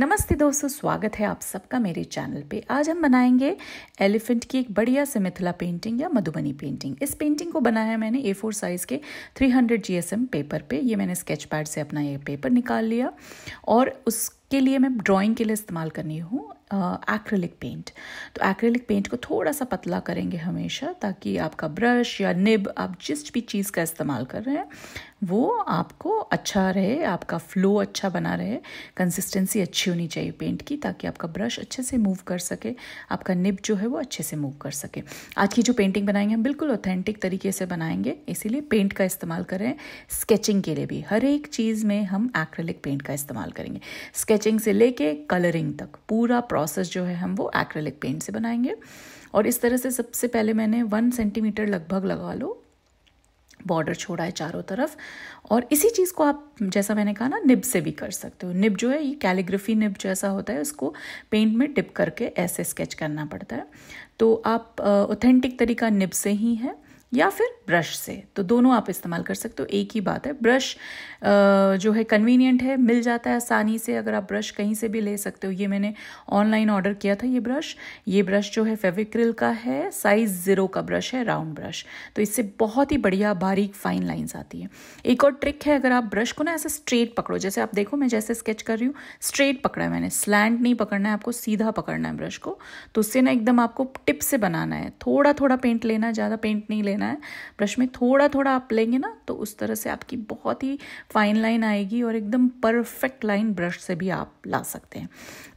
नमस्ते दोस्तों स्वागत है आप सबका मेरे चैनल पे आज हम बनाएंगे एलिफेंट की एक बढ़िया से मिथिला पेंटिंग या मधुबनी पेंटिंग इस पेंटिंग को बनाया है मैंने ए फोर साइज़ के 300 जीएसएम पेपर पे ये मैंने स्केच पैड से अपना ये पेपर निकाल लिया और उसके लिए मैं ड्राइंग के लिए इस्तेमाल करनी हूँ एक्रेलिक पेंट तो एक्रेलिक पेंट को थोड़ा सा पतला करेंगे हमेशा ताकि आपका ब्रश या निब आप जिस भी चीज़ का इस्तेमाल कर रहे हैं वो आपको अच्छा रहे आपका फ्लो अच्छा बना रहे कंसिस्टेंसी अच्छी होनी चाहिए पेंट की ताकि आपका ब्रश अच्छे से मूव कर सके आपका निब जो है वो अच्छे से मूव कर सके आज की जो पेंटिंग बनाएंगे हम बिल्कुल ऑथेंटिक तरीके से बनाएंगे इसीलिए पेंट का इस्तेमाल कर रहे हैं स्केचिंग के लिए भी हर एक चीज़ में हम एक्रेलिक पेंट का इस्तेमाल करेंगे स्केचिंग से लेके कलरिंग तक पूरा क्रॉसेस जो है हम वो एक्रेलिक पेंट से बनाएंगे और इस तरह से सबसे पहले मैंने वन सेंटीमीटर लगभग लगा लो बॉर्डर छोड़ा है चारों तरफ और इसी चीज़ को आप जैसा मैंने कहा ना निब से भी कर सकते हो निब जो है ये कैलीग्राफी निब जैसा होता है उसको पेंट में डिप करके ऐसे स्केच करना पड़ता है तो आप ऑथेंटिक तरीका निब से ही है या फिर ब्रश से तो दोनों आप इस्तेमाल कर सकते हो एक ही बात है ब्रश जो है कन्वीनियंट है मिल जाता है आसानी से अगर आप ब्रश कहीं से भी ले सकते हो ये मैंने ऑनलाइन ऑर्डर किया था ये ब्रश ये ब्रश जो है फेविक्रिल का है साइज़ ज़ीरो का ब्रश है राउंड ब्रश तो इससे बहुत ही बढ़िया बारीक फाइन लाइन्स आती है एक और ट्रिक है अगर आप ब्रश को ना ऐसे स्ट्रेट पकड़ो जैसे आप देखो मैं जैसे स्केच कर रही हूँ स्ट्रेट पकड़ा है मैंने स्लैंड नहीं पकड़ना है आपको सीधा पकड़ना है ब्रश को तो उससे ना एकदम आपको टिप से बनाना है थोड़ा थोड़ा पेंट लेना ज़्यादा पेंट नहीं लेना लेना है ब्रश में थोड़ा थोड़ा आप लेंगे ना तो उस तरह से आपकी बहुत ही फाइन लाइन आएगी और एकदम परफेक्ट लाइन ब्रश से भी आप ला सकते हैं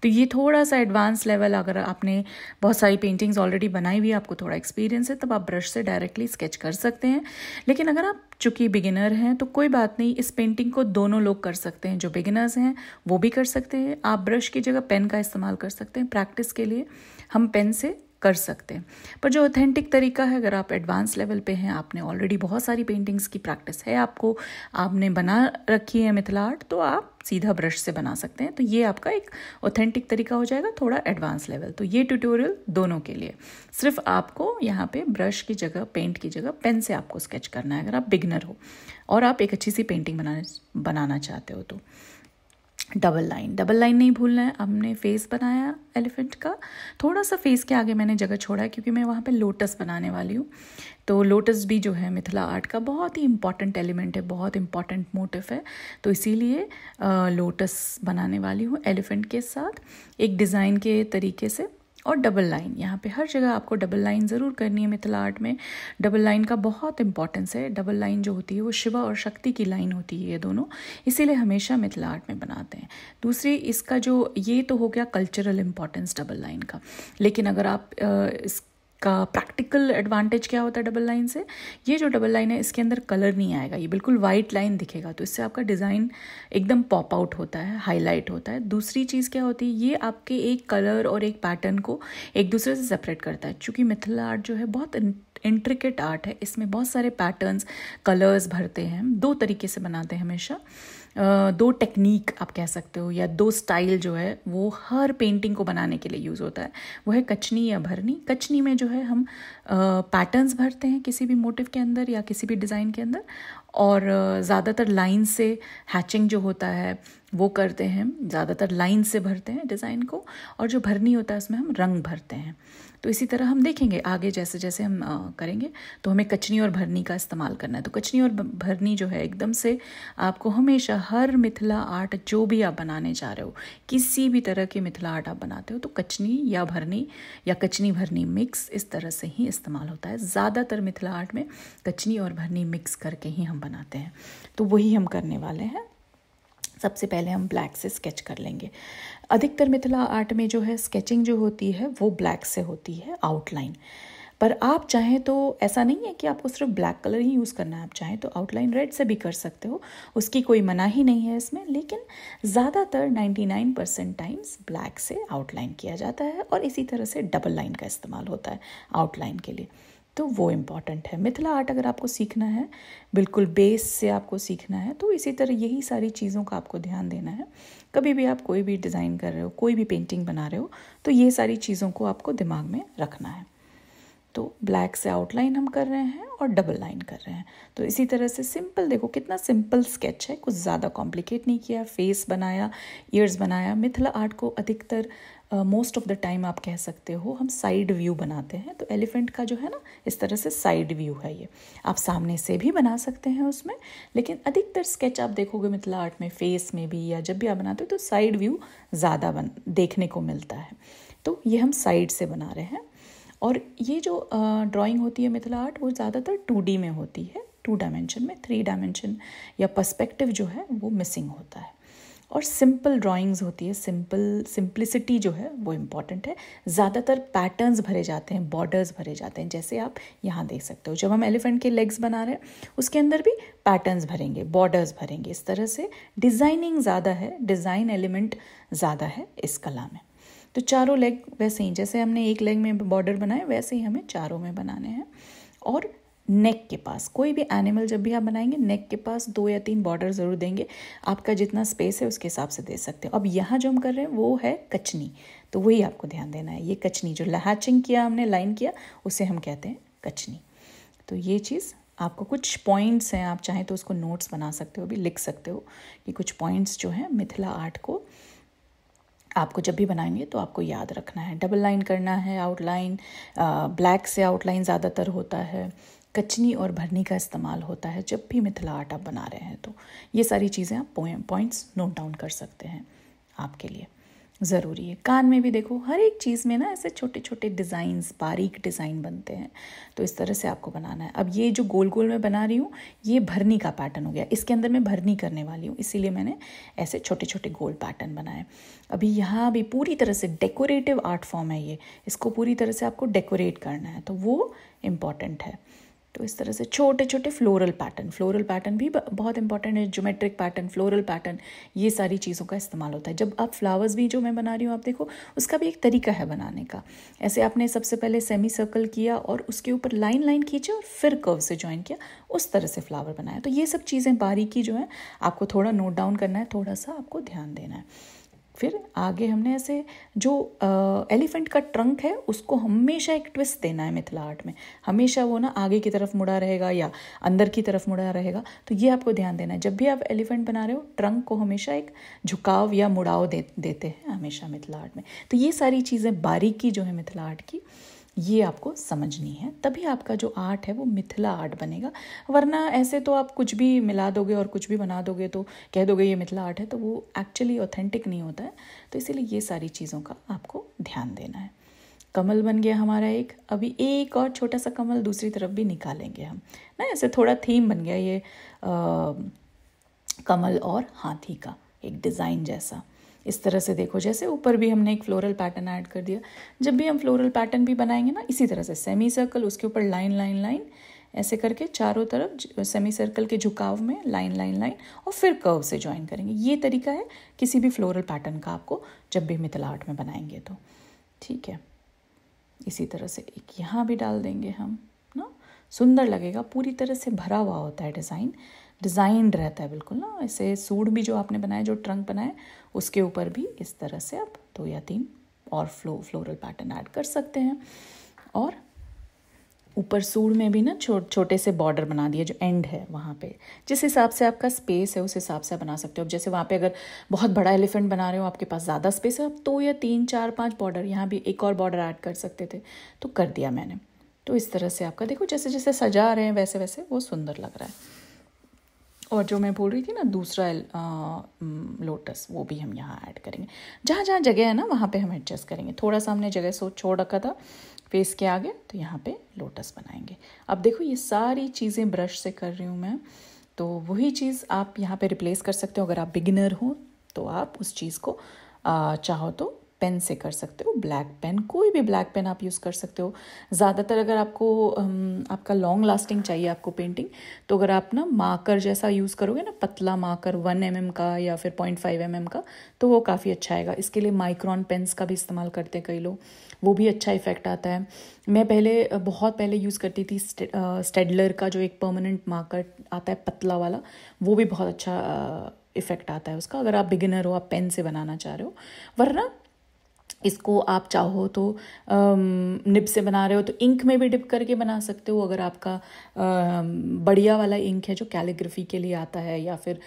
तो ये थोड़ा सा एडवांस लेवल अगर आपने बहुत सारी पेंटिंग्स ऑलरेडी बनाई हुई आपको थोड़ा एक्सपीरियंस है तब आप ब्रश से डायरेक्टली स्केच कर सकते हैं लेकिन अगर आप चूँकि बिगिनर हैं तो कोई बात नहीं इस पेंटिंग को दोनों लोग कर सकते हैं जो बिगिनर्स हैं वो भी कर सकते हैं आप ब्रश की जगह पेन का इस्तेमाल कर सकते हैं प्रैक्टिस के लिए हम पेन से कर सकते हैं पर जो ऑथेंटिक तरीका है अगर आप एडवांस लेवल पे हैं आपने ऑलरेडी बहुत सारी पेंटिंग्स की प्रैक्टिस है आपको आपने बना रखी है मिथिला आर्ट तो आप सीधा ब्रश से बना सकते हैं तो ये आपका एक ऑथेंटिक तरीका हो जाएगा थोड़ा एडवांस लेवल तो ये ट्यूटोरियल दोनों के लिए सिर्फ आपको यहाँ पे ब्रश की जगह पेंट की जगह पेन से आपको स्केच करना है अगर आप बिगनर हो और आप एक अच्छी सी पेंटिंग बनाना बनाना चाहते हो तो डबल लाइन डबल लाइन नहीं भूलना है हमने फेस बनाया एलिफेंट का थोड़ा सा फेस के आगे मैंने जगह छोड़ा है क्योंकि मैं वहाँ पे लोटस बनाने वाली हूँ तो लोटस भी जो है मिथिला आर्ट का बहुत ही इम्पॉर्टेंट एलिमेंट है बहुत इम्पॉर्टेंट मोटिव है तो इसीलिए लोटस बनाने वाली हूँ एलिफेंट के साथ एक डिज़ाइन के तरीके से और डबल लाइन यहाँ पे हर जगह आपको डबल लाइन ज़रूर करनी है मिथिला आर्ट में डबल लाइन का बहुत इंपॉर्टेंस है डबल लाइन जो होती है वो शिवा और शक्ति की लाइन होती है ये दोनों इसीलिए हमेशा मिथिला आर्ट में बनाते हैं दूसरी इसका जो ये तो हो गया कल्चरल इम्पॉर्टेंस डबल लाइन का लेकिन अगर आप इस का प्रैक्टिकल एडवांटेज क्या होता है डबल लाइन से ये जो डबल लाइन है इसके अंदर कलर नहीं आएगा ये बिल्कुल वाइट लाइन दिखेगा तो इससे आपका डिज़ाइन एकदम पॉप आउट होता है हाईलाइट होता है दूसरी चीज़ क्या होती है ये आपके एक कलर और एक पैटर्न को एक दूसरे से सेपरेट करता है चूँकि मिथिला आर्ट जो है बहुत इंट्रिकेट आर्ट है इसमें बहुत सारे पैटर्न्स कलर्स भरते हैं दो तरीके से बनाते हैं हमेशा दो टेक्निक आप कह सकते हो या दो स्टाइल जो है वो हर पेंटिंग को बनाने के लिए यूज़ होता है वो है कचनी या भरनी कचनी में जो है हम पैटर्न्स भरते हैं किसी भी मोटिव के अंदर या किसी भी डिज़ाइन के अंदर और ज़्यादातर लाइन से हैचिंग जो होता है वो करते हैं ज़्यादातर लाइन से भरते हैं डिज़ाइन को और जो भरनी होता है उसमें हम रंग भरते हैं तो इसी तरह हम देखेंगे आगे जैसे जैसे हम आ, करेंगे तो हमें कचनी और भरनी का इस्तेमाल करना है तो कचनी और भरनी जो है एकदम से आपको हमेशा हर मिथिला आर्ट जो भी आप बनाने जा रहे हो किसी भी तरह के मिथिला आर्ट आप बनाते हो तो कचनी या भरनी या कचनी भरनी मिक्स इस तरह से ही इस्तेमाल होता है ज़्यादातर मिथिला आर्ट में कचनी और भरनी मिक्स करके ही हम बनाते हैं तो वही हम करने वाले हैं सबसे पहले हम ब्लैक से स्केच कर लेंगे अधिकतर मिथिला आर्ट में जो है स्केचिंग जो होती है वो ब्लैक से होती है आउटलाइन पर आप चाहें तो ऐसा नहीं है कि आपको सिर्फ ब्लैक कलर ही यूज़ करना है आप चाहें तो आउटलाइन रेड से भी कर सकते हो उसकी कोई मना ही नहीं है इसमें लेकिन ज़्यादातर 99 परसेंट टाइम्स ब्लैक से आउटलाइन किया जाता है और इसी तरह से डबल लाइन का इस्तेमाल होता है आउटलाइन के लिए तो वो इम्पॉर्टेंट है मिथिला आर्ट अगर आपको सीखना है बिल्कुल बेस से आपको सीखना है तो इसी तरह यही सारी चीज़ों का आपको ध्यान देना है कभी भी आप कोई भी डिज़ाइन कर रहे हो कोई भी पेंटिंग बना रहे हो तो ये सारी चीज़ों को आपको दिमाग में रखना है तो ब्लैक से आउटलाइन हम कर रहे हैं और डबल लाइन कर रहे हैं तो इसी तरह से सिंपल देखो कितना सिंपल स्केच है कुछ ज़्यादा कॉम्प्लिकेट नहीं किया फेस बनाया ईयर्स बनाया मिथिला आर्ट को अधिकतर मोस्ट ऑफ द टाइम आप कह सकते हो हम साइड व्यू बनाते हैं तो एलिफेंट का जो है ना इस तरह से साइड व्यू है ये आप सामने से भी बना सकते हैं उसमें लेकिन अधिकतर स्केच आप देखोगे मिथिला आर्ट में फेस में भी या जब भी आप बनाते हो तो साइड व्यू ज़्यादा बन देखने को मिलता है तो ये हम साइड से बना रहे हैं और ये जो ड्राइंग होती है मिथिला आर्ट वो ज़्यादातर टू में होती है टू डायमेंशन में थ्री डायमेंशन या पर्स्पेक्टिव जो है वो मिसिंग होता है और सिंपल ड्राइंग्स होती है सिंपल सिंप्लिसिटी जो है वो इम्पॉर्टेंट है ज़्यादातर पैटर्न्स भरे जाते हैं बॉर्डर्स भरे जाते हैं जैसे आप यहाँ देख सकते हो जब हम एलिफेंट के लेग्स बना रहे हैं उसके अंदर भी पैटर्न्स भरेंगे बॉर्डर्स भरेंगे इस तरह से डिज़ाइनिंग ज़्यादा है डिज़ाइन एलिमेंट ज़्यादा है इस कला में तो चारों लेग वैसे ही जैसे हमने एक लेग में बॉर्डर बनाए वैसे ही हमें चारों में बनाने हैं और नेक के पास कोई भी एनिमल जब भी आप बनाएंगे नेक के पास दो या तीन बॉर्डर ज़रूर देंगे आपका जितना स्पेस है उसके हिसाब से दे सकते हो अब यहाँ जो हम कर रहे हैं वो है कचनी तो वही आपको ध्यान देना है ये कचनी जो लहचिंग किया हमने लाइन किया उसे हम कहते हैं कचनी तो ये चीज़ आपको कुछ पॉइंट्स हैं आप चाहें तो उसको नोट्स बना सकते हो भी लिख सकते हो कि कुछ पॉइंट्स जो हैं मिथिला आर्ट को आपको जब भी बनाएंगे तो आपको याद रखना है डबल लाइन करना है आउटलाइन ब्लैक से आउटलाइन ज़्यादातर होता है कचनी और भरनी का इस्तेमाल होता है जब भी मिथिला आर्ट आप बना रहे हैं तो ये सारी चीज़ें आप पॉइंट्स नोट डाउन कर सकते हैं आपके लिए ज़रूरी है कान में भी देखो हर एक चीज़ में ना ऐसे छोटे छोटे डिज़ाइंस बारीक डिज़ाइन बनते हैं तो इस तरह से आपको बनाना है अब ये जो गोल गोल मैं बना रही हूँ ये भरनी का पैटर्न हो गया इसके अंदर मैं भरनी करने वाली हूँ इसीलिए मैंने ऐसे छोटे छोटे गोल पैटर्न बनाए अभी यहाँ भी पूरी तरह से डेकोरेटिव आर्ट फॉर्म है ये इसको पूरी तरह से आपको डेकोरेट करना है तो वो इम्पॉर्टेंट है तो इस तरह से छोटे छोटे फ्लोरल पैटर्न फ्लोरल पैटर्न भी बहुत इंपॉर्टेंट है ज्योमेट्रिक पैटर्न फ्लोरल पैटर्न ये सारी चीज़ों का इस्तेमाल होता है जब आप फ्लावर्स भी जो मैं बना रही हूँ आप देखो उसका भी एक तरीका है बनाने का ऐसे आपने सबसे पहले सेमी सर्कल किया और उसके ऊपर लाइन लाइन खींचे और फिर कर्व से ज्वाइन किया उस तरह से फ्लावर बनाया तो ये सब चीज़ें बारीकी जो है आपको थोड़ा नोट डाउन करना है थोड़ा सा आपको ध्यान देना है फिर आगे हमने ऐसे जो एलिफेंट का ट्रंक है उसको हमेशा एक ट्विस्ट देना है मिथिला आर्ट में हमेशा वो ना आगे की तरफ मुड़ा रहेगा या अंदर की तरफ मुड़ा रहेगा तो ये आपको ध्यान देना है जब भी आप एलिफेंट बना रहे हो ट्रंक को हमेशा एक झुकाव या मुड़ाव दे देते हैं हमेशा मिथिला आर्ट में तो ये सारी चीज़ें बारीकी जो है मिथिला आर्ट की ये आपको समझनी है तभी आपका जो आर्ट है वो मिथिला आर्ट बनेगा वरना ऐसे तो आप कुछ भी मिला दोगे और कुछ भी बना दोगे तो कह दोगे ये मिथिला आर्ट है तो वो एक्चुअली ऑथेंटिक नहीं होता है तो इसीलिए ये सारी चीज़ों का आपको ध्यान देना है कमल बन गया हमारा एक अभी एक और छोटा सा कमल दूसरी तरफ भी निकालेंगे हम ना ऐसे थोड़ा थीम बन गया ये आ, कमल और हाथी का एक डिज़ाइन जैसा इस तरह से देखो जैसे ऊपर भी हमने एक फ्लोरल पैटर्न ऐड कर दिया जब भी हम फ्लोरल पैटर्न भी बनाएंगे ना इसी तरह से सेमी सर्कल उसके ऊपर लाइन लाइन लाइन ऐसे करके चारों तरफ सेमी सर्कल के झुकाव में लाइन लाइन लाइन और फिर कर्व से ज्वाइन करेंगे ये तरीका है किसी भी फ्लोरल पैटर्न का आपको जब भी मिथिला में बनाएंगे तो ठीक है इसी तरह से एक यहाँ भी डाल देंगे हम ना सुंदर लगेगा पूरी तरह से भरा हुआ होता है डिज़ाइन डिज़ाइंड रहता है बिल्कुल ना ऐसे सूड भी जो आपने बनाया जो ट्रंक बनाया उसके ऊपर भी इस तरह से आप दो या तीन और फ्लो फ्लोरल पैटर्न ऐड कर सकते हैं और ऊपर सूड में भी ना छो, छोटे से बॉर्डर बना दिया जो एंड है वहाँ पे जिस हिसाब से आपका स्पेस है उस हिसाब से बना सकते हो अब जैसे वहाँ पे अगर बहुत बड़ा एलिफेंट बना रहे हो आपके पास ज़्यादा स्पेस है आप दो तो या तीन चार पांच बॉर्डर यहाँ भी एक और बॉर्डर ऐड कर सकते थे तो कर दिया मैंने तो इस तरह से आपका देखो जैसे जैसे सजा रहे हैं वैसे वैसे वो सुंदर लग रहा है और जो मैं बोल रही थी ना दूसरा आ, लोटस वो भी हम यहाँ ऐड करेंगे जहाँ जहाँ जगह है ना वहाँ पे हम एडजस्ट करेंगे थोड़ा सा हमने जगह सोच छोड़ रखा था फेस के आगे तो यहाँ पे लोटस बनाएंगे अब देखो ये सारी चीज़ें ब्रश से कर रही हूँ मैं तो वही चीज़ आप यहाँ पे रिप्लेस कर सकते हो अगर आप बिगिनर हो तो आप उस चीज़ को चाहो तो पेन से कर सकते हो ब्लैक पेन कोई भी ब्लैक पेन आप यूज़ कर सकते हो ज़्यादातर अगर आपको आपका लॉन्ग लास्टिंग चाहिए आपको पेंटिंग तो अगर आप ना मार्कर जैसा यूज़ करोगे ना पतला मार्कर वन एम mm का या फिर पॉइंट फाइव एम का तो वो काफ़ी अच्छा आएगा इसके लिए माइक्रॉन पेन्स का भी इस्तेमाल करते हैं कई लोग वो भी अच्छा इफेक्ट आता है मैं पहले बहुत पहले यूज़ करती थी स्टेडलर का जो एक परमानेंट मार्कर आता है पतला वाला वो भी बहुत अच्छा इफ़ेक्ट आता है उसका अगर आप बिगिनर हो आप पेन से बनाना चाह रहे हो वरना इसको आप चाहो तो निब से बना रहे हो तो इंक में भी डिप करके बना सकते हो अगर आपका बढ़िया वाला इंक है जो कैलीग्राफी के लिए आता है या फिर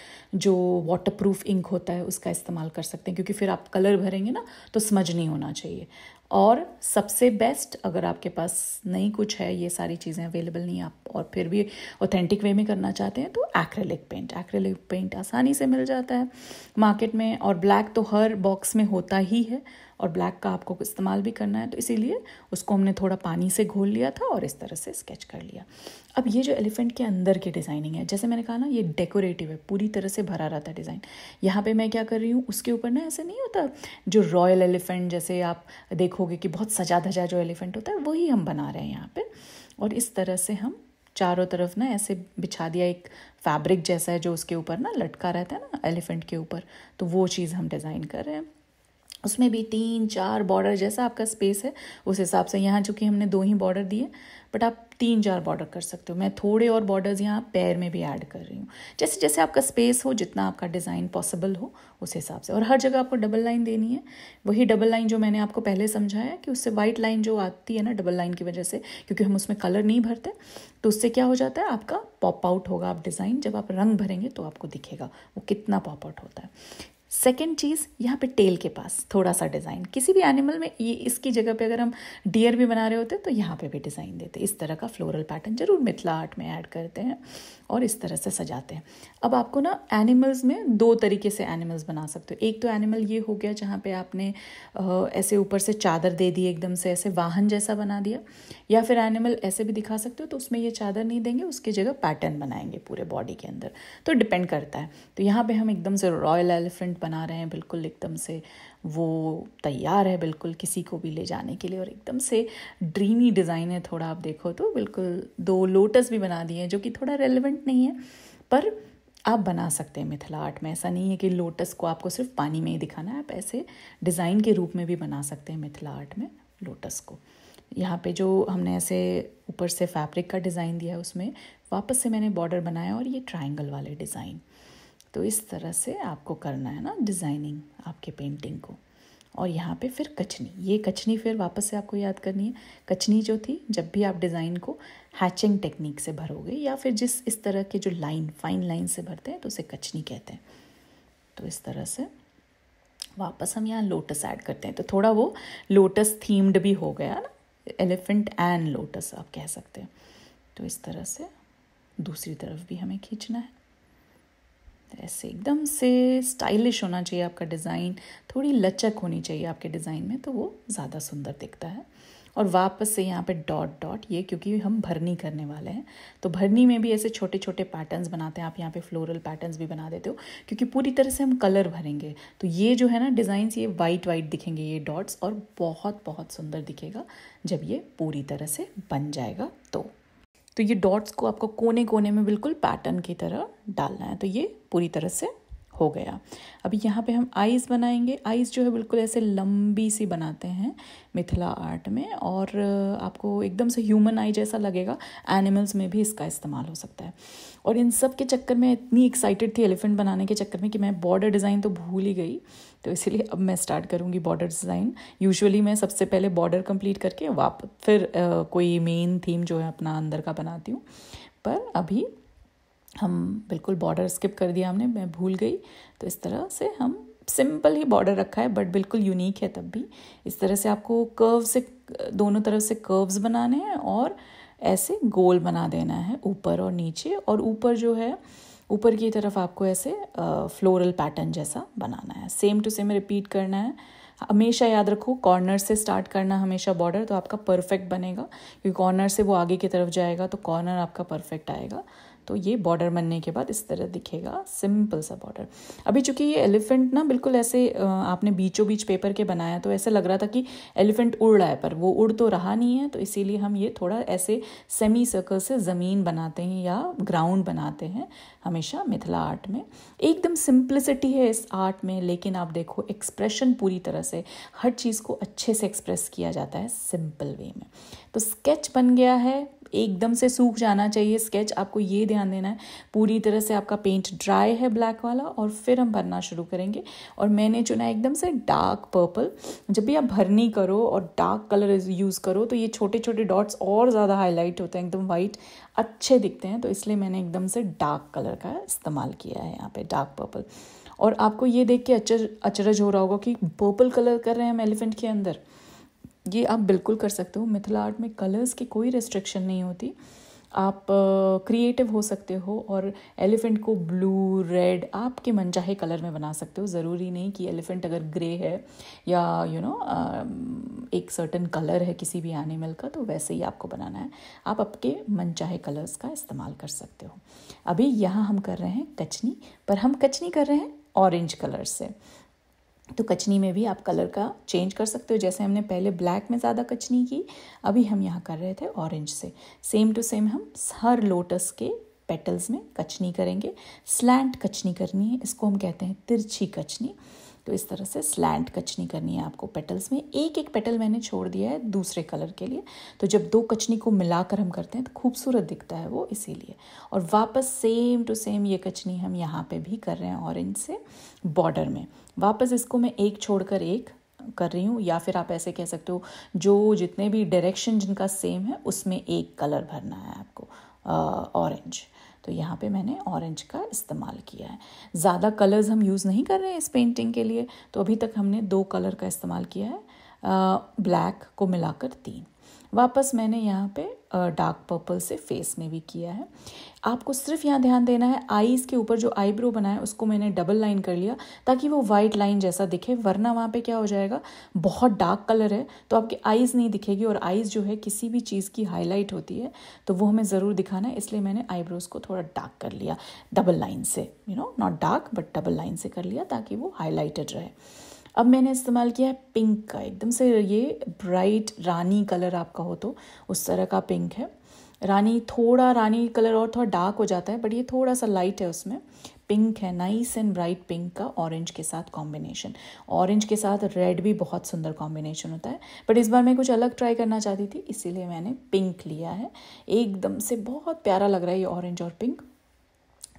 जो वाटरप्रूफ इंक होता है उसका इस्तेमाल कर सकते हैं क्योंकि फिर आप कलर भरेंगे ना तो समझ नहीं होना चाहिए और सबसे बेस्ट अगर आपके पास नहीं कुछ है ये सारी चीज़ें अवेलेबल नहीं आप और फिर भी ऑथेंटिक वे में करना चाहते हैं तो एक्रेलिक पेंट एक्रेलिक पेंट आसानी से मिल जाता है मार्केट में और ब्लैक तो हर बॉक्स में होता ही है और ब्लैक का आपको इस्तेमाल भी करना है तो इसीलिए उसको हमने थोड़ा पानी से घोल लिया था और इस तरह से स्केच कर लिया अब ये जो एलिफेंट के अंदर की डिज़ाइनिंग है जैसे मैंने कहा ना ये डेकोरेटिव है पूरी तरह से भरा रहता है डिज़ाइन यहाँ पे मैं क्या कर रही हूँ उसके ऊपर ना ऐसे नहीं होता जो रॉयल एलिफेंट जैसे आप देखोगे कि बहुत सजा धजा जो एलिफेंट होता है वही हम बना रहे हैं यहाँ पर और इस तरह से हम चारों तरफ ना ऐसे बिछा दिया एक फैब्रिक जैसा है जो उसके ऊपर ना लटका रहता है ना एलिफेंट के ऊपर तो वो चीज़ हम डिज़ाइन कर रहे हैं उसमें भी तीन चार बॉर्डर जैसा आपका स्पेस है उस हिसाब से यहाँ चूँकि हमने दो ही बॉर्डर दिए बट आप तीन चार बॉर्डर कर सकते हो मैं थोड़े और बॉर्डर्स यहाँ पैर में भी ऐड कर रही हूँ जैसे जैसे आपका स्पेस हो जितना आपका डिज़ाइन पॉसिबल हो उस हिसाब से और हर जगह आपको डबल लाइन देनी है वही डबल लाइन जो मैंने आपको पहले समझाया कि उससे वाइट लाइन जो आती है ना डबल लाइन की वजह से क्योंकि हम उसमें कलर नहीं भरते तो उससे क्या हो जाता है आपका पॉप आउट होगा आप डिज़ाइन जब आप रंग भरेंगे तो आपको दिखेगा वो कितना पॉप आउट होता है सेकेंड चीज़ यहाँ पे टेल के पास थोड़ा सा डिज़ाइन किसी भी एनिमल में ये इसकी जगह पे अगर हम डियर भी बना रहे होते तो यहाँ पे भी डिज़ाइन देते इस तरह का फ्लोरल पैटर्न जरूर मिथिला आर्ट में ऐड करते हैं और इस तरह से सजाते हैं अब आपको ना एनिमल्स में दो तरीके से एनिमल्स बना सकते हो एक तो एनिमल ये हो गया जहाँ पर आपने ऐसे ऊपर से चादर दे दी एकदम से ऐसे वाहन जैसा बना दिया या फिर एनिमल ऐसे भी दिखा सकते हो तो उसमें ये चादर नहीं देंगे उसकी जगह पैटर्न बनाएंगे पूरे बॉडी के अंदर तो डिपेंड करता है तो यहाँ पर हम एकदम से रॉयल एलिफेंट बना रहे हैं बिल्कुल एकदम से वो तैयार है बिल्कुल किसी को भी ले जाने के लिए और एकदम से ड्रीमी डिज़ाइन है थोड़ा आप देखो तो बिल्कुल दो लोटस भी बना दिए हैं जो कि थोड़ा रेलिवेंट नहीं है पर आप बना सकते हैं मिथिला आर्ट में ऐसा नहीं है कि लोटस को आपको सिर्फ पानी में ही दिखाना है आप ऐसे डिज़ाइन के रूप में भी बना सकते हैं मिथिला आर्ट में लोटस को यहाँ पे जो हमने ऐसे ऊपर से फैब्रिक का डिज़ाइन दिया है उसमें वापस से मैंने बॉर्डर बनाया और ये ट्राइंगल वाले डिज़ाइन तो इस तरह से आपको करना है ना डिज़ाइनिंग आपके पेंटिंग को और यहाँ पे फिर कचनी ये कचनी फिर वापस से आपको याद करनी है कचनी जो थी जब भी आप डिज़ाइन को हैचिंग टेक्निक से भरोगे या फिर जिस इस तरह के जो लाइन फाइन लाइन से भरते हैं तो उसे कचनी कहते हैं तो इस तरह से वापस हम यहाँ लोटस ऐड करते हैं तो थोड़ा वो लोटस थीम्ड भी हो गया ना एलिफेंट एंड लोटस आप कह सकते हैं तो इस तरह से दूसरी तरफ भी हमें खींचना है ऐसे एकदम से स्टाइलिश होना चाहिए आपका डिज़ाइन थोड़ी लचक होनी चाहिए आपके डिज़ाइन में तो वो ज़्यादा सुंदर दिखता है और वापस से यहाँ पे डॉट डॉट ये क्योंकि हम भरनी करने वाले हैं तो भरनी में भी ऐसे छोटे छोटे पैटर्न्स बनाते हैं आप यहाँ पे फ्लोरल पैटर्न्स भी बना देते हो क्योंकि पूरी तरह से हम कलर भरेंगे तो ये जो है ना डिज़ाइंस ये वाइट वाइट दिखेंगे ये डॉट्स और बहुत बहुत सुंदर दिखेगा जब ये पूरी तरह से बन जाएगा तो तो ये डॉट्स को आपको कोने कोने में बिल्कुल पैटर्न की तरह डालना है तो ये पूरी तरह से हो गया अभी यहाँ पे हम आइज़ बनाएंगे आइज़ जो है बिल्कुल ऐसे लंबी सी बनाते हैं मिथिला आर्ट में और आपको एकदम से ह्यूमन आई जैसा लगेगा एनिमल्स में भी इसका इस्तेमाल हो सकता है और इन सब के चक्कर में इतनी एक्साइटेड थी एलिफेंट बनाने के चक्कर में कि मैं बॉर्डर डिज़ाइन तो भूल ही गई तो इसीलिए अब मैं स्टार्ट करूँगी बॉर्डर डिज़ाइन यूजुअली मैं सबसे पहले बॉर्डर कंप्लीट करके वापस फिर आ, कोई मेन थीम जो है अपना अंदर का बनाती हूँ पर अभी हम बिल्कुल बॉर्डर स्किप कर दिया हमने मैं भूल गई तो इस तरह से हम सिंपल ही बॉर्डर रखा है बट बिल्कुल यूनिक है तब भी इस तरह से आपको कर्व से दोनों तरफ से कर्व्स बनाने हैं और ऐसे गोल बना देना है ऊपर और नीचे और ऊपर जो है ऊपर की तरफ आपको ऐसे फ्लोरल पैटर्न जैसा बनाना है सेम टू सेम रिपीट करना है हमेशा याद रखो कॉर्नर से स्टार्ट करना हमेशा बॉर्डर तो आपका परफेक्ट बनेगा क्योंकि कॉर्नर से वो आगे की तरफ जाएगा तो कॉर्नर आपका परफेक्ट आएगा तो ये बॉर्डर बनने के बाद इस तरह दिखेगा सिंपल सा बॉर्डर अभी चूंकि ये एलिफेंट ना बिल्कुल ऐसे आपने बीचों बीच पेपर के बनाया तो ऐसा लग रहा था कि एलिफेंट उड़ रहा है पर वो उड़ तो रहा नहीं है तो इसीलिए हम ये थोड़ा ऐसे सेमी सर्कल से ज़मीन बनाते हैं या ग्राउंड बनाते हैं हमेशा मिथिला आर्ट में एकदम सिंप्लिसिटी है इस आर्ट में लेकिन आप देखो एक्सप्रेशन पूरी तरह से हर चीज़ को अच्छे से एक्सप्रेस किया जाता है सिंपल वे में तो स्केच बन गया है एकदम से सूख जाना चाहिए स्केच आपको ये ध्यान देना है पूरी तरह से आपका पेंट ड्राई है ब्लैक वाला और फिर हम भरना शुरू करेंगे और मैंने चुना एकदम से डार्क पर्पल जब भी आप भरनी करो और डार्क कलर यूज़ करो तो ये छोटे छोटे डॉट्स और ज़्यादा हाईलाइट होते हैं एकदम वाइट अच्छे दिखते हैं तो इसलिए मैंने एकदम से डार्क कलर का इस्तेमाल किया है यहाँ पर डार्क पर्पल और आपको ये देख के अचर अचरज हो रहा होगा कि पर्पल कलर कर रहे हैं हम एलिफेंट के अंदर ये आप बिल्कुल कर सकते हो मिथिला आर्ट में कलर्स की कोई रिस्ट्रिक्शन नहीं होती आप क्रिएटिव हो सकते हो और एलिफेंट को ब्लू रेड आपके मनचाहे कलर में बना सकते हो ज़रूरी नहीं कि एलिफेंट अगर ग्रे है या यू you नो know, एक सर्टन कलर है किसी भी एनिमल का तो वैसे ही आपको बनाना है आप आपके मनचाहे कलर्स का इस्तेमाल कर सकते हो अभी यहाँ हम कर रहे हैं कचनी पर हम कचनी कर रहे हैं ऑरेंज कलर से तो कचनी में भी आप कलर का चेंज कर सकते हो जैसे हमने पहले ब्लैक में ज़्यादा कचनी की अभी हम यहाँ कर रहे थे ऑरेंज से सेम टू सेम हम हर लोटस के पेटल्स में कचनी करेंगे स्लैंट कचनी करनी है इसको हम कहते हैं तिरछी कचनी तो इस तरह से स्लैंट कचनी करनी है आपको पेटल्स में एक एक पेटल मैंने छोड़ दिया है दूसरे कलर के लिए तो जब दो कचनी को मिलाकर हम करते हैं तो खूबसूरत दिखता है वो इसीलिए और वापस सेम टू सेम ये कचनी हम यहाँ पे भी कर रहे हैं ऑरेंज से बॉर्डर में वापस इसको मैं एक छोड़कर एक कर रही हूँ या फिर आप ऐसे कह सकते हो जो जितने भी डायरेक्शन जिनका सेम है उसमें एक कलर भरना है आपको ऑरेंज तो यहाँ पे मैंने ऑरेंज का इस्तेमाल किया है ज़्यादा कलर्स हम यूज़ नहीं कर रहे हैं इस पेंटिंग के लिए तो अभी तक हमने दो कलर का इस्तेमाल किया है ब्लैक को मिलाकर तीन वापस मैंने यहाँ पे डार्क पर्पल से फेस में भी किया है आपको सिर्फ यहाँ ध्यान देना है आईज़ के ऊपर जो आईब्रो बना है उसको मैंने डबल लाइन कर लिया ताकि वो वाइट लाइन जैसा दिखे वरना वहाँ पे क्या हो जाएगा बहुत डार्क कलर है तो आपकी आईज़ नहीं दिखेगी और आईज़ जो है किसी भी चीज़ की हाईलाइट होती है तो वो हमें ज़रूर दिखाना है इसलिए मैंने आईब्रोज़ को थोड़ा डार्क कर लिया डबल लाइन से you know not dark but double line से कर लिया ताकि वो हाईलाइटेड रहे अब मैंने इस्तेमाल किया है पिंक का एकदम से ये ब्राइट रानी कलर आपका हो तो उस तरह का पिंक है रानी थोड़ा रानी कलर और थोड़ा डार्क हो जाता है बट ये थोड़ा सा लाइट है उसमें पिंक है नाइस एंड ब्राइट पिंक का ऑरेंज के साथ कॉम्बिनेशन ऑरेंज के साथ रेड भी बहुत सुंदर कॉम्बिनेशन होता है बट इस बार मैं कुछ अलग ट्राई करना चाहती थी इसीलिए मैंने पिंक लिया है एकदम से बहुत प्यारा लग रहा है ये ऑरेंज और पिंक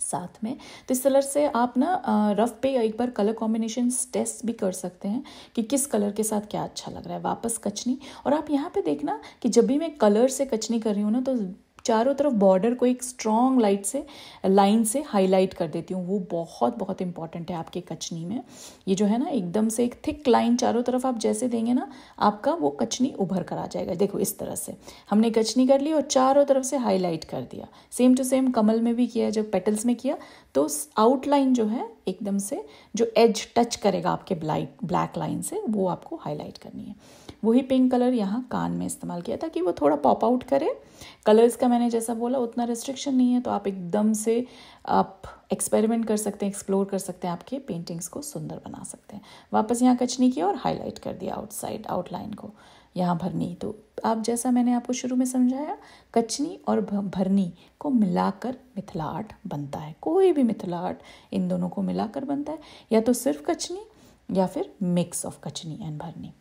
साथ में तो इस कलर से आप ना रफ पे एक बार कलर कॉम्बिनेशन टेस्ट भी कर सकते हैं कि किस कलर के साथ क्या अच्छा लग रहा है वापस कचनी और आप यहाँ पे देखना कि जब भी मैं कलर से कचनी कर रही हूँ ना तो चारों तरफ बॉर्डर को एक स्ट्रॉन्ग लाइट से लाइन से हाईलाइट कर देती हूँ वो बहुत बहुत इंपॉर्टेंट है आपके कचनी में ये जो है ना एकदम से एक थिक लाइन चारों तरफ आप जैसे देंगे ना आपका वो कचनी उभर कर आ जाएगा देखो इस तरह से हमने कचनी कर ली और चारों तरफ से हाईलाइट कर दिया सेम टू सेम कमल में भी किया जब पेटल्स में किया तो आउटलाइन जो है एकदम से जो एज टच करेगा आपके ब्लाइट ब्लैक लाइन से वो आपको हाईलाइट करनी है वही पिंक कलर यहाँ कान में इस्तेमाल किया ताकि वो थोड़ा पॉप आउट करे कलर्स का मैंने जैसा बोला उतना रिस्ट्रिक्शन नहीं है तो आप एकदम से आप एक्सपेरिमेंट कर सकते हैं एक्सप्लोर कर सकते हैं आपके पेंटिंग्स को सुंदर बना सकते हैं वापस यहाँ कचनी किया और हाईलाइट कर दिया आउटसाइड आउटलाइन को यहाँ भरनी तो आप जैसा मैंने आपको शुरू में समझाया कचनी और भरनी को मिलाकर मिथिला आर्ट बनता है कोई भी मिथिला आर्ट इन दोनों को मिलाकर बनता है या तो सिर्फ कचनी या फिर मिक्स ऑफ कचनी एंड भरनी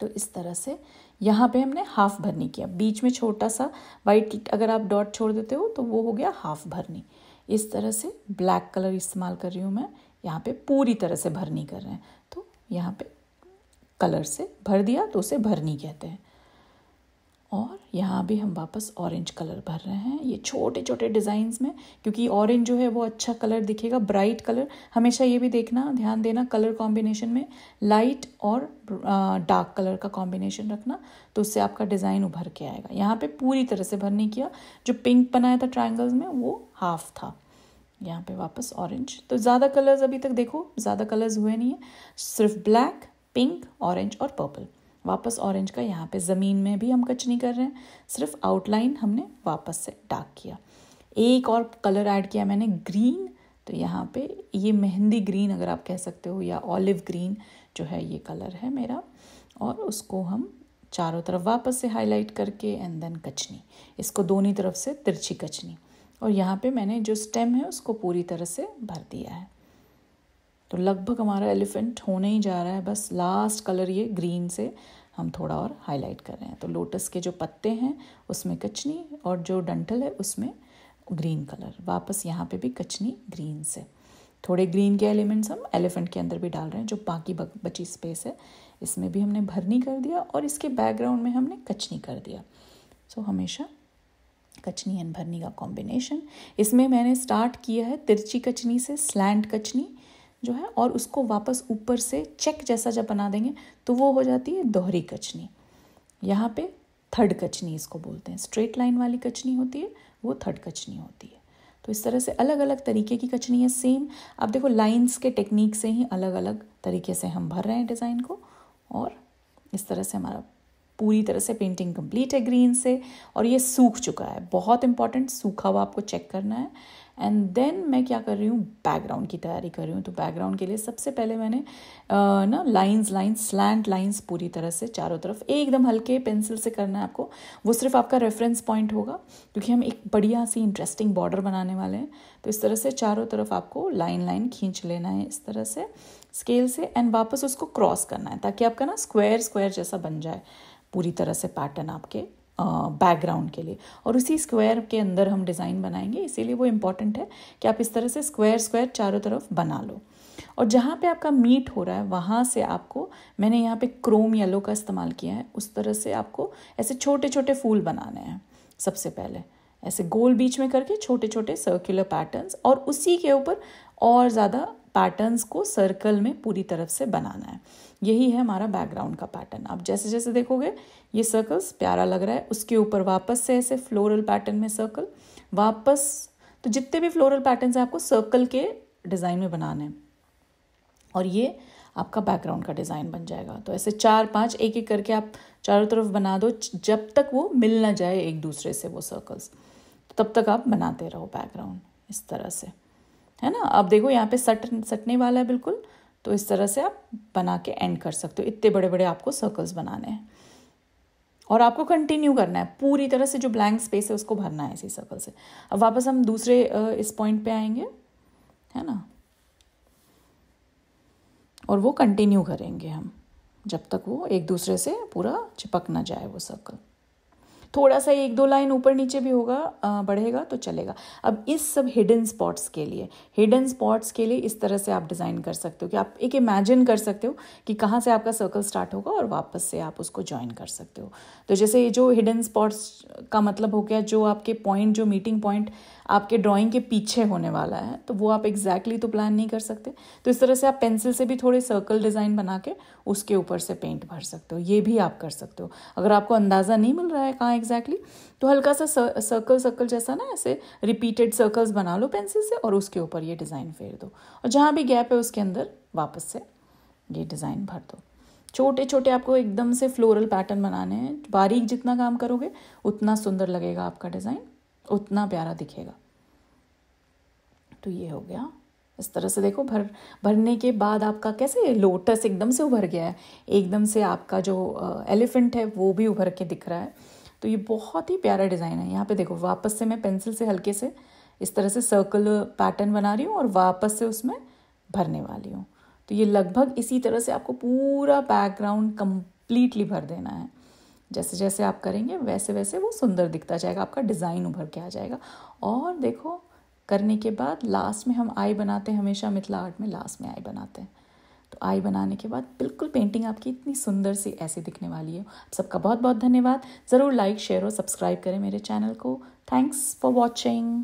तो इस तरह से यहाँ पे हमने हाफ भरनी किया बीच में छोटा सा वाइट अगर आप डॉट छोड़ देते हो तो वो हो गया हाफ भरनी इस तरह से ब्लैक कलर इस्तेमाल कर रही हूँ मैं यहाँ पे पूरी तरह से भरनी कर रहे हैं तो यहाँ पे कलर से भर दिया तो उसे भरनी कहते हैं और यहाँ भी हम वापस ऑरेंज कलर भर रहे हैं ये छोटे छोटे डिज़ाइंस में क्योंकि ऑरेंज जो है वो अच्छा कलर दिखेगा ब्राइट कलर हमेशा ये भी देखना ध्यान देना कलर कॉम्बिनेशन में लाइट और डार्क कलर का कॉम्बिनेशन रखना तो उससे आपका डिज़ाइन उभर के आएगा यहाँ पे पूरी तरह से भर नहीं किया जो पिंक बनाया था ट्राइंगल्स में वो हाफ था यहाँ पे वापस ऑरेंज तो ज़्यादा कलर्स अभी तक देखो ज़्यादा कलर्स हुए नहीं है सिर्फ ब्लैक पिंक ऑरेंज और पर्पल वापस ऑरेंज का यहाँ पे ज़मीन में भी हम कच नहीं कर रहे हैं सिर्फ आउटलाइन हमने वापस से डार्क किया एक और कलर ऐड किया मैंने ग्रीन तो यहाँ पे ये मेहंदी ग्रीन अगर आप कह सकते हो या ऑलिव ग्रीन जो है ये कलर है मेरा और उसको हम चारों तरफ वापस से हाईलाइट करके एंड देन कचनी इसको दोनों तरफ से तिरछी कचनी और यहाँ पे मैंने जो स्टेम है उसको पूरी तरह से भर दिया है तो लगभग हमारा एलिफेंट होने ही जा रहा है बस लास्ट कलर ये ग्रीन से हम थोड़ा और हाईलाइट कर रहे हैं तो लोटस के जो पत्ते हैं उसमें कचनी और जो डंटल है उसमें ग्रीन कलर वापस यहाँ पे भी कचनी ग्रीन से थोड़े ग्रीन के एलिमेंट्स हम एलिफेंट के अंदर भी डाल रहे हैं जो बाकी बची स्पेस है इसमें भी हमने भरनी कर दिया और इसके बैकग्राउंड में हमने कचनी कर दिया सो so, हमेशा कचनी एंड भरनी का कॉम्बिनेशन इसमें मैंने स्टार्ट किया है तिरछी कचनी से स्लैंड कचनी जो है और उसको वापस ऊपर से चेक जैसा जब बना देंगे तो वो हो जाती है दोहरी कचनी यहाँ पे थर्ड कचनी इसको बोलते हैं स्ट्रेट लाइन वाली कचनी होती है वो थर्ड कचनी होती है तो इस तरह से अलग अलग तरीके की कचनी है सेम आप देखो लाइंस के टेक्निक से ही अलग अलग तरीके से हम भर रहे हैं डिज़ाइन को और इस तरह से हमारा पूरी तरह से पेंटिंग कंप्लीट है ग्रीन से और ये सूख चुका है बहुत इंपॉर्टेंट सूखा हुआ आपको चेक करना है एंड देन मैं क्या कर रही हूँ बैकग्राउंड की तैयारी कर रही हूँ तो बैकग्राउंड के लिए सबसे पहले मैंने ना लाइंस लाइंस स्लैंट लाइंस पूरी तरह से चारों तरफ एकदम हल्के पेंसिल से करना है आपको वो सिर्फ आपका रेफरेंस पॉइंट होगा क्योंकि हम एक बढ़िया सी इंटरेस्टिंग बॉर्डर बनाने वाले हैं तो इस तरह से चारों तरफ आपको लाइन लाइन खींच लेना है इस तरह से स्केल से एंड वापस उसको क्रॉस करना है ताकि आपका ना स्क्वायर स्क्वायर जैसा बन जाए पूरी तरह से पैटर्न आपके बैकग्राउंड के लिए और उसी स्क्वायर के अंदर हम डिज़ाइन बनाएंगे इसीलिए वो इम्पॉर्टेंट है कि आप इस तरह से स्क्वायर स्क्वायर चारों तरफ बना लो और जहाँ पे आपका मीट हो रहा है वहाँ से आपको मैंने यहाँ पे क्रोम येलो का इस्तेमाल किया है उस तरह से आपको ऐसे छोटे छोटे फूल बनाने हैं सबसे पहले ऐसे गोल बीच में करके छोटे छोटे सर्कुलर पैटर्न्स और उसी के ऊपर और ज़्यादा पैटर्न्स को सर्कल में पूरी तरफ से बनाना है यही है हमारा बैकग्राउंड का पैटर्न आप जैसे जैसे देखोगे ये सर्कल्स प्यारा लग रहा है उसके ऊपर वापस से ऐसे फ्लोरल पैटर्न में सर्कल वापस तो जितने भी फ्लोरल पैटर्न हैं आपको सर्कल के डिज़ाइन में बनाने हैं और ये आपका बैकग्राउंड का डिज़ाइन बन जाएगा तो ऐसे चार पांच एक एक करके आप चारों तरफ बना दो जब तक वो मिल ना जाए एक दूसरे से वो सर्कल्स तो तब तक आप बनाते रहो बैकग्राउंड इस तरह से है ना अब देखो यहाँ पे सट सटने वाला है बिल्कुल तो इस तरह से आप बना के एंड कर सकते हो इतने बड़े बड़े आपको सर्कल्स बनाने हैं और आपको कंटिन्यू करना है पूरी तरह से जो ब्लैंक स्पेस है उसको भरना है इसी सर्कल से अब वापस हम दूसरे इस पॉइंट पे आएंगे है ना और वो कंटिन्यू करेंगे हम जब तक वो एक दूसरे से पूरा चिपक ना जाए वो सर्कल थोड़ा सा एक दो लाइन ऊपर नीचे भी होगा बढ़ेगा तो चलेगा अब इस सब हिडन स्पॉट्स के लिए हिडन स्पॉट्स के लिए इस तरह से आप डिज़ाइन कर सकते हो कि आप एक इमेजिन कर सकते हो कि कहाँ से आपका सर्कल स्टार्ट होगा और वापस से आप उसको ज्वाइन कर सकते हो तो जैसे ये जो हिडन स्पॉट्स का मतलब हो गया जो आपके पॉइंट जो मीटिंग पॉइंट आपके ड्राइंग के पीछे होने वाला है तो वो आप एग्जैक्टली exactly तो प्लान नहीं कर सकते तो इस तरह से आप पेंसिल से भी थोड़े सर्कल डिज़ाइन बना के उसके ऊपर से पेंट भर सकते हो ये भी आप कर सकते हो अगर आपको अंदाज़ा नहीं मिल रहा है कहाँ एग्जैक्टली तो हल्का सा सर्कल सर्कल जैसा ना ऐसे रिपीटेड सर्कल्स बना लो पेंसिल से और उसके ऊपर ये डिज़ाइन फेर दो और जहाँ भी गैप है उसके अंदर वापस से ये डिज़ाइन भर दो छोटे छोटे आपको एकदम से फ्लोरल पैटर्न बनाने हैं बारीक जितना काम करोगे उतना सुंदर लगेगा आपका डिज़ाइन उतना प्यारा दिखेगा तो ये हो गया इस तरह से देखो भर भरने के बाद आपका कैसे लोटस एकदम से उभर गया है एकदम से आपका जो एलिफेंट है वो भी उभर के दिख रहा है तो ये बहुत ही प्यारा डिज़ाइन है यहाँ पे देखो वापस से मैं पेंसिल से हल्के से इस तरह से सर्कल पैटर्न बना रही हूँ और वापस से उसमें भरने वाली हूँ तो ये लगभग इसी तरह से आपको पूरा बैकग्राउंड कम्प्लीटली भर देना है जैसे जैसे आप करेंगे वैसे वैसे वो सुंदर दिखता जाएगा आपका डिज़ाइन उभर के आ जाएगा और देखो करने के बाद लास्ट में हम आई बनाते हैं हमेशा मिथिला आर्ट में लास्ट में आई बनाते हैं तो आई बनाने के बाद बिल्कुल पेंटिंग आपकी इतनी सुंदर सी ऐसी दिखने वाली है आप सबका बहुत बहुत धन्यवाद ज़रूर लाइक शेयर और सब्सक्राइब करें मेरे चैनल को थैंक्स फॉर वॉचिंग